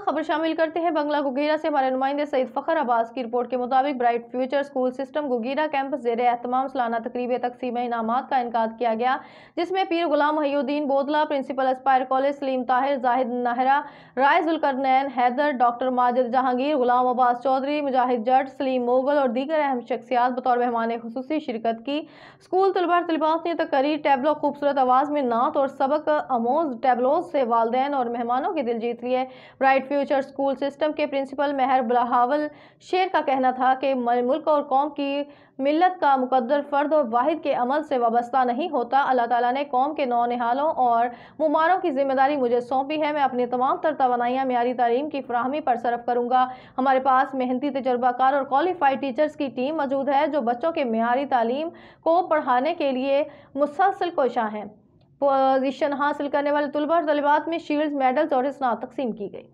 खबर शामिल करते हैं बंगला गुगेरा से हमारे नुमाइंदे सईद फ़खर अब्बास की रिपोर्ट के मुताबिक bright future school system Gugera campus जेर एहतमाम सालाना तकरीब तकसीम इनाम का इनका किया गया जिसमें Pir Ghulam Mohiuddin Bodla principal Aspire college Salim Tahir Zahid Nahra Raizulqarnain Haider doctor Majid Jahangir Ghulam Abbas Chaudhry Mujahid Jat Salim Mughal और दीगर अहम शख्सियात बतौर मेहमान खसूस शिरकत की स्कूल तलबा तलबात ने तकरीर टैबलो खूबसूरत आवाज़ में नात और सबक अमोज टैबलोज से वालदेन और मेहमानों के दिल जीत लिए bright bright future school system के प्रिंसिपल मेहर बलावल शेर का कहना था कि मुल्क और कौम की मिलत का मुकदर फ़र्द और वाहिद के अमल से वाबस्ता नहीं होता अल्लाह ताला ने कौम के नौ नहालों और मुमारों की जिम्मेदारी मुझे सौंपी है मैं अपनी तमाम तर तोानाइयाँ मीरी तलीम की फ्राहमी पर सरफ करूँगा हमारे पास मेहनती तजर्बाकार और क्वालिफाइड टीचर्स की टीम मौजूद है जो बच्चों के मीरी तलीम को पढ़ाने के लिए मुसलसल कोशा हैं पोजीशन हासिल करने वाले तलबा और तलबात में शील्ड मेडल्स और स्नात तकसीम की गई